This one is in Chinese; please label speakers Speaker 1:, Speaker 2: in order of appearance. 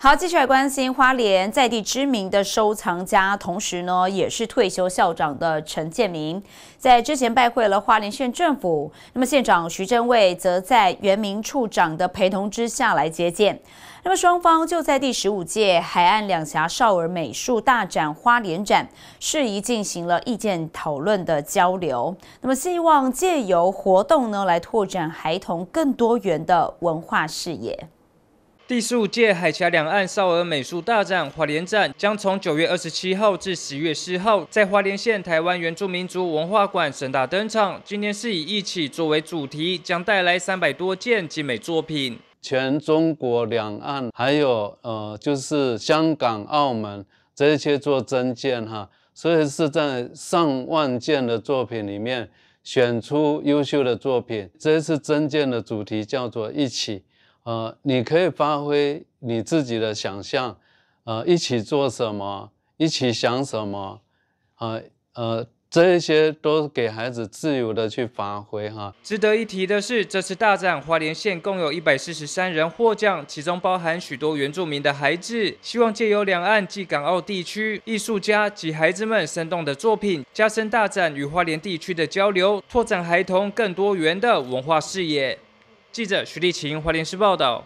Speaker 1: 好，接下来关心花莲在地知名的收藏家，同时呢也是退休校长的陈建明，在之前拜会了花莲县政府，那么县长徐正卫则在原民处长的陪同之下来接见，那么双方就在第十五届海岸两峡少儿美术大展花莲展事宜进行了意见讨论的交流，那么希望借由活动呢来拓展孩童更多元的文化视野。
Speaker 2: 第十五届海峡两岸少儿美术大展华联展将从九月二十七号至十月四号在华联县台湾原住民族文化馆盛大登场。今天是以“一起”作为主题，
Speaker 3: 将带来三百多件精美作品。全中国两岸还有呃，就是香港、澳门这些做真件哈，所以是在上万件的作品里面选出优秀的作品。这次真件的主题叫做“一起”。呃，你可以发挥你自己的想象，呃，一起做什么，一起想什么，呃呃，这些都给孩子自由的去发挥哈。值得一提的
Speaker 2: 是，这次大展，花莲县共有一百四十三人获奖，其中包含许多原住民的孩子。希望借由两岸及港澳地区艺术家及孩子们生动的作品，加深大展与花莲地区的交流，拓展孩童更多元的文化视野。记者徐丽琴，华联视报道。